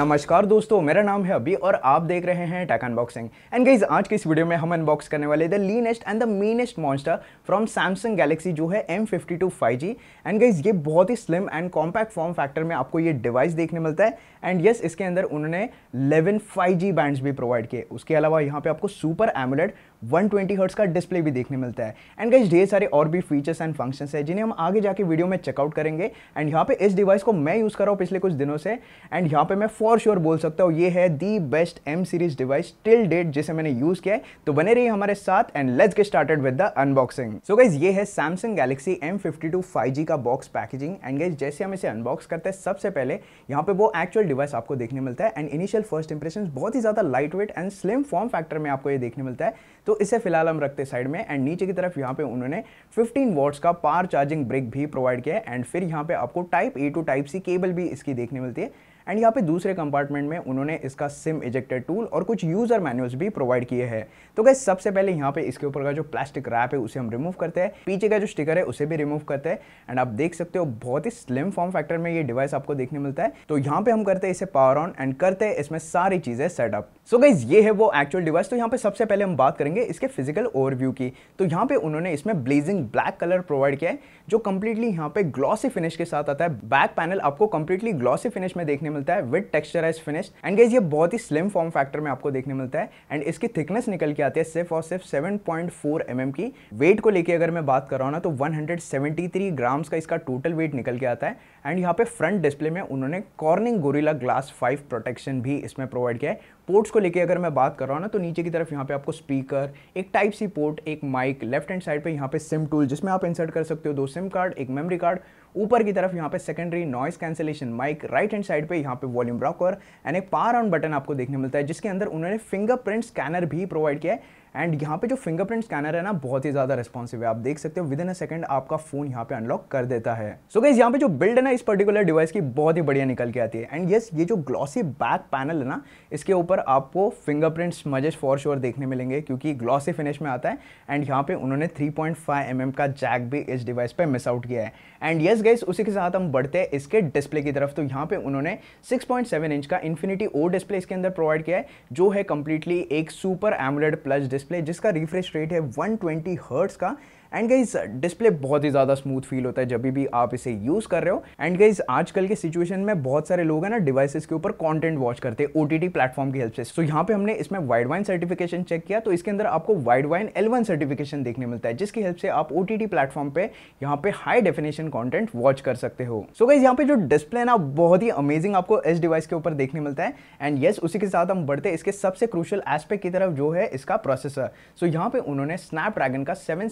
नमस्कार दोस्तों मेरा नाम है अभी और आप देख रहे हैं टैक अनबॉक्सिंग एंड गाइज आज के इस वीडियो में हम अनबॉक्स करने वाले the leanest and the meanest monster from Samsung Galaxy जो है M fifty two five G and guys ये बहुत ही slim and compact form factor में आपको ये डिवाइस देखने मिलता है एंड येस yes, इसके अंदर उन्होंने लेवन फाइव जी बैंड्स भी प्रोवाइड किए उसके अलावा यहाँ पे आपको super AMOLED one twenty hertz का डिस्प्ले भी देखने मिलता है एंड गाइज ढेर सारे और भी फीचर्स एंड फंक्शंस है जिन्हें हम आगे जाके वीडियो में चेकआउट करेंगे एंड यहाँ पे इस डिवाइस को मैं यूज़ कर रहा हूँ पिछले कुछ दिनों से एंड यहाँ पे मैं फॉर श्योर बोल सकता हूँ ये है the best M series device till date जिसे मैंने यूज़ किया है तो बने रही हमारे साथ and let's get started with the unboxing so guys ये है Samsung Galaxy M fifty two five G का बॉक्स पैकेजिंग एंड गाइज जैसे हम इसे अनबॉक्स करते हैं सबसे पहले यहाँ पे वो एक्चुअल डिवाइस आपको देखने मिलता है एंड इनिशियल फर्स्ट इंप्रेशन बहुत ही ज़्यादा lightweight and slim form factor में आपको ये देखने मिलता है तो इसे फिलहाल हम रखते साइड में एंड नीचे की तरफ यहाँ पे उन्होंने 15 वॉट्स का पार चार्जिंग ब्रेक भी प्रोवाइड किया है एंड फिर यहाँ पे आपको type A to type C cable भी इसकी देखने मिलती है एंड यहाँ पे दूसरे कंपार्टमेंट में उन्होंने इसका सिम इजेक्टेड टूल और कुछ यूज़र मैनुअल्स भी प्रोवाइड किए हैं तो गैस सबसे पहले यहाँ पे इसके ऊपर का जो प्लास्टिक रैप है उसे हम रिमूव करते हैं पीछे का जो स्टिकर है उसे भी रिमूव करते हैं एंड आप देख सकते हो बहुत ही स्लिम फॉर्म फैक्टर में ये डिवाइस आपको देखने मिलता है तो यहाँ पे हम करते हैं इसे पावर ऑन एंड करते हैं इसमें सारी चीज़ें सेटअप सो गाइज ये है वो एक्चुअल डिवाइस तो यहाँ पे सबसे पहले हम बात करेंगे इसके फिजिकल ओवरव्यू की तो यहाँ पे उन्होंने इसमें ब्लेजिंग ब्लैक कलर प्रोवाइड किया है जो कम्प्लीटली यहाँ पे ग्लॉसी फिनिश के साथ आता है बैक पैनल आपको कम्प्लीटली ग्लॉसी फिनिश में देखने मिलता मिलता है with texturize finish and guys ये बहुत ही स्लिम फॉर्म फैक्टर में आपको देखने मिलता है एंड इसकी थिकनेस निकल के आती है सिर्फ और सिर्फ seven point four M M की वेट को लेकर अगर मैं बात कर रहा हूँ ना तो one hundred seventy three grams का इसका टोटल वेट निकल के आता है एंड यहाँ पे फ्रंट डिस्प्ले में उन्होंने Corning Gorilla Glass five protection भी इसमें प्रोवाइड किया है पोर्ट्स को लेके अगर मैं बात कर रहा हूँ तो ना तो नीचे की तरफ यहाँ पे आपको स्पीकर एक टाइप सी पोर्ट एक माइक लेफ्ट हैंड साइड पे यहाँ पे सिम टूल जिसमें आप इंसर्ट कर सकते हो दो सिम कार्ड एक मेमोरी कार्ड ऊपर की तरफ यहाँ पे secondary noise cancellation mic right hand side पे यहाँ पे वॉल्यूम ब्रॉकर एंड एक पार ऑन बटन आपको देखने मिलता है जिसके अंदर उन्होंने फिंगरप्रिंट स्कैनर भी प्रोवाइड किया है एंड यहाँ पे जो फिंगरप्रिंट स्कैनर है ना बहुत ही ज़्यादा रिस्पॉन्सिव है आप देख सकते हो विद इन अ सेकंड आपका फोन यहाँ पे अनलॉक कर देता है सो so, गाइज यहाँ पे जो बिल्ड है ना इस पर्टिकुलर डिवाइस की बहुत ही बढ़िया निकल के आती है एंड यस yes, ये जो ग्लॉसी बैक पैनल है ना इसके ऊपर आपको फिंगरप्रिंट मजेस फॉर श्योर देखने मिलेंगे क्योंकि ग्लॉसी फिनिश में आता है एंड यहाँ पे उन्होंने थ्री पॉइंट mm का जैक भी इस डिवाइस पर मिस आउट किया है एंड येस गाइज उसी के साथ हम बढ़ते हैं इसके डिस्प्ले की तरफ तो यहाँ पे उन्होंने सिक्स इंच का इन्फिनिटी ओ डिस्प्ले इसके अंदर प्रोवाइड किया है जो है कंप्लीटली एक सुपर एमलेड प्लस डिस्प्ले जिसका रिफ्रेश रेट है 120 हर्ट्स का एंड गाइज डिस्प्ले बहुत ही ज़्यादा स्मूथ फील होता है जब भी आप इसे यूज़ कर रहे हो एंड गाइज आजकल के सिचुएशन में बहुत सारे लोग हैं ना डिवाइसेस के ऊपर कंटेंट वॉच करते हैं ओटीटी टी प्लेटफॉर्म की हेल्प से सो so, यहाँ पे हमने इसमें वाइड वाइन सर्टिफिकेशन चेक किया तो इसके अंदर आपको वाइड वाइन एल सर्टिफिकेशन देखने मिलता है जिसकी हेल्प से आप ओ टी टी प्लेटफॉर्म पे यहाँ पे हाई डेफिनेशन कॉन्टेंट वॉच कर सकते हो सो गाइज यहाँ पे जो डिस्प्ले ना बहुत ही अमेजिंग आपको इस डिवाइस के ऊपर देखने मिलता है एंड येस yes, उसी के साथ हम बढ़ते इसके सबसे क्रूशल एस्पेक्ट की तरफ जो है इसका प्रोसेसर सो so, यहाँ पे उन्होंने ड्रैगन का सेवन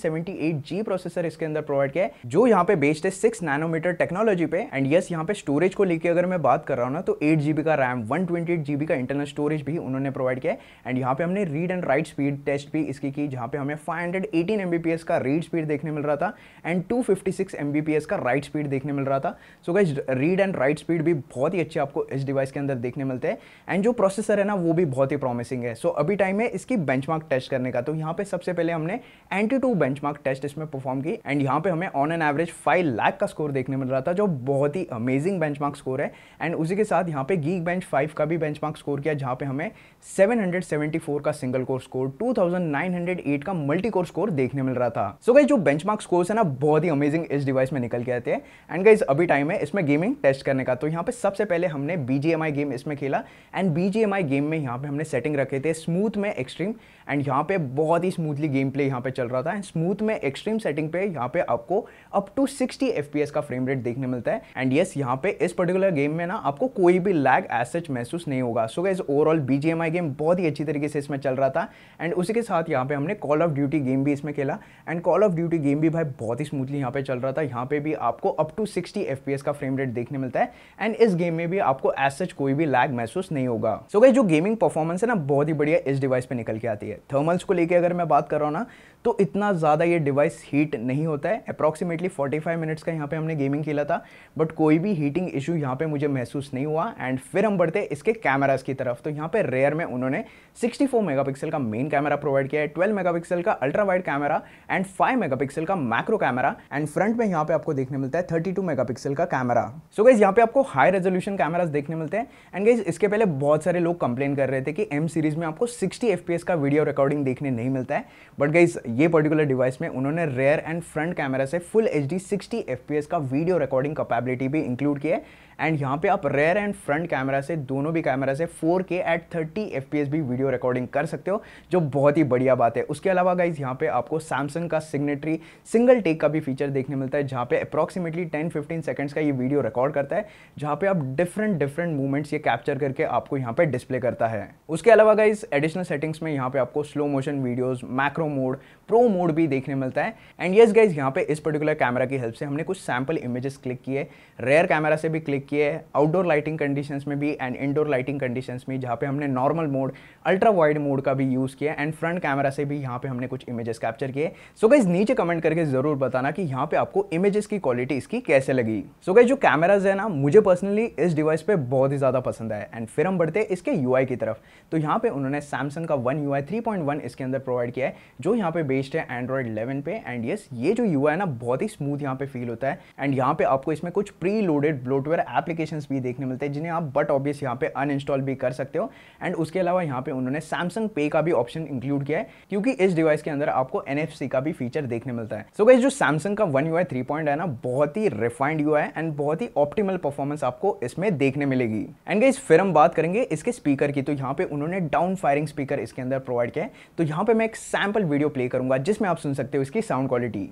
एट जी प्रोसेसर इसके अंदर प्रोवाइड किया है जो यहाँ पे बेस्ड है सिक्स नैनोमीटर टेक्नोलॉजी पे एंड यस यहाँ पे स्टोरेज को लेकर अगर मैं बात कर रहा हूँ ना तो एट जीबी का RAM one twenty eight GB का इंटरनल स्टोरेज भी उन्होंने प्रोवाइड किया है एंड यहाँ पे हमने read and write speed test भी इसकी की जहाँ पे हमें five hundred eighteen M B P S का रीड स्पीड देखने मिल रहा था and two fifty six M B P S का राइट स्पीड देखने मिल रहा था so guys read and write speed भी बहुत ही अच्छी आपको इस डिवाइस के अंदर देखने मिलते हैं एंड जो प्रोसेसर है ना वो भी बहुत ही प्रॉमिसिंग है सो so, अभी टाइम है इसकी बेंचमार्क टेस्ट करने का तो यहाँ पे सबसे पहले हमने AnTuTu benchmark test test इसमें परफॉर्म की एंड यहाँ पे हमें on an average five lakh का स्कोर देखने मिल रहा था जो बहुत ही अमेजिंग बेंचमार्क स्कोर है एंड उसी के साथ यहाँ पे गीक बेंच फाइव का भी बेंचमार्क स्कोर किया जहाँ पे हमें 774 का सिंगल कोर स्कोर 2908 का मल्टी कोर स्कोर देखने मिल रहा था सो so गाइज जो बेंचमार्क स्कोर है ना बहुत ही अमेजिंग इस डिवाइस में निकल के आते हैं एंड गई अभी टाइम है इसमें गेमिंग टेस्ट करने का तो यहाँ पे सबसे पहले हमने बीजीएमआई गेम इसमें खेला एंड बीजीएमआई गेम में यहाँ पे हमने सेटिंग रखे थे स्मूथ में एक्सट्रीम एंड यहाँ पे बहुत ही स्मूथली गेम प्ले यहाँ पे चल रहा था एंड स्मूथ में एक्सट्रीम सेटिंग पे यहाँ पे आपको अप टू 60 एफ का फ्रेम रेट देखने मिलता है एंड यस yes, यहाँ पे इस पर्टिकुलर गेम में ना आपको कोई भी लैग एज सच महसूस नहीं होगा सो गैस ओवरऑल बी गेम बहुत ही अच्छी तरीके से इसमें चल रहा था एंड उसी के साथ यहाँ पे हमने कॉल ऑफ ड्यूटी गेम भी इसमें खेला and call of duty game भी भाई बहुत ही स्मूथली यहाँ पे चल रहा था यहाँ पे भी आपको अप टू सिक्सटी एफ का फ्रेम रेट देखने मिलता है एंड इस गेम में भी आपको एज सच कोई भी लैग महसूस नहीं होगा सो so गई जो गेमिंग परफॉर्मेंस है ना बहुत ही बढ़िया इस डिवाइस पर निकल के आती है थर्मल्स को लेकर अगर मैं बात कर रहा हूँ ना तो इतना ज़्यादा ये डिवाइस हीट नहीं होता है अप्रॉक्सीमेटली 45 मिनट्स का यहाँ पे हमने गेमिंग खेला था बट कोई भी हीटिंग इशू यहाँ पे मुझे महसूस नहीं हुआ एंड फिर हम बढ़ते इसके कैमराज की तरफ तो यहाँ पे रेयर में उन्होंने 64 मेगापिक्सल का मेन कैमरा प्रोवाइड किया है 12 मेगापिक्सल का ultra wide camera and 5 megapixel का मैक्रो कैमरा एंड फ्रंट में यहाँ पे आपको देखने मिलता है थर्टी मेगापिक्सल का कैमरा सो गाइज यहाँ पे आपको हाई रेजोल्यूशन कैमराज देखने मिलते हैं एंड गाइज इसके पहले बहुत सारे लोग कंप्लेन कर रहे थे कि एम सीरीज में आपको सिक्सटी एफ का वीडियो रिकॉर्डिंग देखने नहीं मिलता है बट गाइज ये पर्टिकुलर डिवाइस में उन्होंने रेयर एंड फ्रंट कैमरा से फुल एच डी सिक्सटी का वीडियो रिकॉर्डिंग कैपेबिलिटी भी इंक्लूड किया है एंड यहाँ पे आप रेयर एंड फ्रंट कैमरा से दोनों भी कैमरा से 4K एट 30 FPS भी वीडियो रिकॉर्डिंग कर सकते हो जो बहुत ही बढ़िया बात है उसके अलावा गाइज यहाँ पे आपको सैमसंग का सिग्नेटरी सिंगल टेक का भी फीचर देखने मिलता है जहाँ पे अप्रॉक्सीमेटली 10-15 सेकंड्स का ये वीडियो रिकॉर्ड करता है जहाँ पे आप डिफरेंट डिफरेंट मूवमेंट्स ये कैप्चर करके आपको यहाँ पे डिस्प्ले करता है उसके अलावा गाइज एडिशनल सेटिंग्स में यहाँ पे आपको slow motion videos macro mode pro mode भी देखने मिलता है एंड येस गाइज यहाँ पे इस पर्टिकुलर कैमरा की हेल्प से हमने कुछ सैम्पल इमेजेस क्लिक किए रेयर कैमरा से भी क्लिक किए है आउटडोर लाइटिंग कंडीशंस में भी एंड इंडोर लाइटिंग कंडीशंस में जहाँ पे हमने normal mode ultra wide mode का भी यूज़ किया एंड फ्रंट कैमरा से भी यहाँ पे हमने कुछ इमेजेस कैप्चर किए सो so गाइज नीचे कमेंट करके ज़रूर बताना कि यहाँ पे आपको इमेजेस की क्वालिटी इसकी कैसे लगी सो so गाइज जो कैमराज है ना मुझे पर्सनली इस डिवाइस पर बहुत ही ज़्यादा पसंद आया एंड फिर हम बढ़ते इसके यू की तरफ तो यहाँ पर उन्होंने सैमसंग का वन यू आई इसके अंदर प्रोवाइड किया है जो यहाँ पे बेस्ड है एंड्रॉयड इलेवन पे एंड येस ये जो यू है ना बहुत ही स्मूथ यहाँ पे फील होता है एंड यहाँ पे आपको इसमें कुछ प्री लोडेड ब्लोटवेयर एप्लीकेशंस भी देखने मिलते हैं जिन्हें आप बट ऑब्वियस यहाँ पे अनइंस्टॉल भी कर सकते हो एंड उसके अलावा यहाँ पे उन्होंने सैमसंग पे का भी ऑप्शन इंक्लूड किया है क्योंकि इस डिवाइस के अंदर आपको एन का भी फीचर देखने मिलता है सो so guys, जो सैमसंग का वन यू थ्री है ना बहुत ही रिफाइंड यू है एंड बहुत ही ऑप्टिमल परफॉर्मेंस आपको इसमें देखने मिलेगी एंड गाइज फिर हम बात करेंगे इसके स्पीकर की तो यहाँ पे उन्होंने डाउन फायरिंग स्पीकर इसके अंदर प्रोवाइड किया है तो यहाँ पे मैं एक सैम्पल वीडियो प्ले करूंगा जिसमें आप सुन सकते हो इसकी sound quality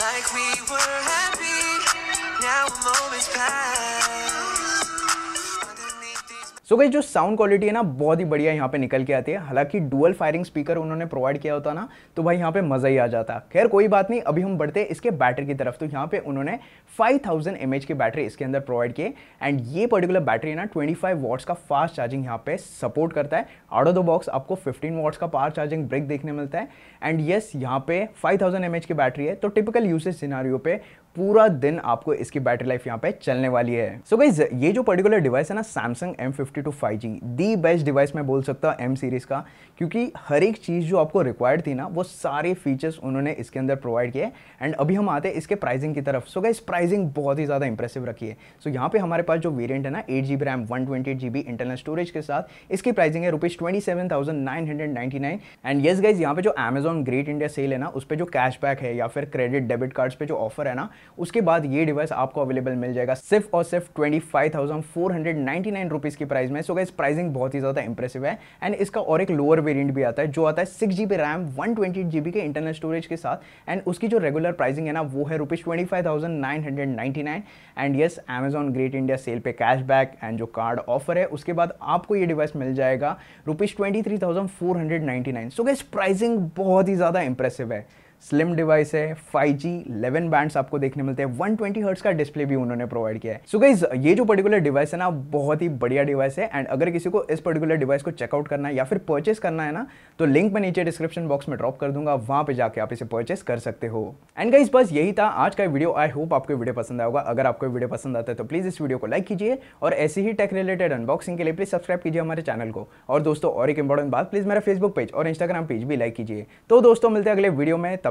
like we were happy. Now a moment's past. So guys जो साउंड क्वालिटी है ना बहुत ही बढ़िया यहाँ पे निकल के आती है हालांकि डुअल फायरिंग स्पीकर उन्होंने प्रोवाइड किया होता ना तो भाई यहाँ पे मज़ा ही आ जाता खैर कोई बात नहीं अभी हम बढ़ते इसके बैटरी की तरफ तो यहाँ पे उन्होंने 5000 थाउजेंड की बैटरी इसके अंदर प्रोवाइड किए एंड ये पर्टिकुलर बैटरी ना ट्वेंटी फाइव का फास्ट चार्जिंग यहाँ पे सपोर्ट करता है आउट ऑफ द बॉक्स आपको फिफ्टीन वॉट्स का पावर चार्जिंग ब्रेक देखने मिलता है एंड येस यहाँ पे फाइव थाउजेंड की बैटरी है तो टिपिकल यूसेज सिनारियों पर पूरा दिन आपको इसकी बैटरी लाइफ यहाँ पे चलने वाली है सो so गाइज ये जो पर्टिकुलर डिवाइस है ना Samsung M fifty connected to five G the best device मैं बोल सकता हूँ एम सीरीज़ का क्योंकि हर एक चीज़ जो आपको रिक्वायर्ड थी ना वो सारे फीचर्स उन्होंने इसके अंदर प्रोवाइड किए एंड अभी हम आते हैं इसके प्राइसिंग की तरफ सो गई प्राइसिंग बहुत ही ज़्यादा इंप्रेसिव रखी है सो so, यहाँ पे हमारे पास जो वेरियंट है ना eight G RAM one twenty G B internal storage के साथ इसकी प्राइसिंग है rupees twenty seven thousand nine hundred ninety nine and yes guys यहाँ पे जो अमेजॉन ग्रेट इंडिया सेल है ना उस पर जो कैशबैक है या फिर क्रेडिट डेबिट कार्ड्स पे जो ऑफर है ना उसके बाद ये डिवाइस आपको अवेलेबल मिल जाएगा सिर्फ और सिर्फ twenty five thousand four hundred ninety nine rupees की प्राइस में सो गाइज प्राइसिंग बहुत ही ज़्यादा इंप्रेसिव है एंड इसका और एक लोअर वेरियंट भी आता है जो आता है six G B RAM one twenty G B के इंटरनल स्टोरेज के साथ एंड उसकी जो रेगुलर प्राइसिंग है ना वो है rupees twenty five thousand nine hundred ninety nine and yes Amazon great India sale पे कैशबैक एंड जो कार्ड ऑफर है उसके बाद आपको ये डिवाइस मिल जाएगा rupees twenty three thousand four hundred ninety nine so guys pricing बहुत ही ज़्यादा इंप्रेसिव है स्लिम डिवाइस है फाइव जी इलेवन बैंड्स आपको देखने मिलते हैं वन ट्वेंटी हर्ट्स का डिस्प्ले भी उन्होंने प्रोवाइड किया है सो so गाइज ये जो पर्टिकुलर डिवाइस है ना बहुत ही बढ़िया डिवाइस है एंड अगर किसी को इस पर्टिकुलर डिवाइस को चेकआउट करना है या फिर परचेस करना है ना तो लिंक मैं नीचे डिस्क्रिप्शन बॉक्स में ड्रॉप कर दूंगा वहां पर जाकर आप इसे परचेस कर सकते हो एंड गाइज बस यही था आज का वीडियो आई होप आपको वीडियो पसंद आएगा अगर आपको वीडियो पसंद आता है तो प्लीज़ इस वीडियो को लाइक कीजिए और ऐसे ही टेक रिलेटेड अनबॉक्सिंग के लिए प्लीज़ सब्सक्राइब कीजिए हमारे चैनल को और दोस्तों और एक इंपॉर्टेंट बात प्लीज़ मेरा फेसबुक पेज और इंस्टाग्राम पेज भी लाइक कीजिए तो दोस्तों मिलते हैं अगले वीडियो में तब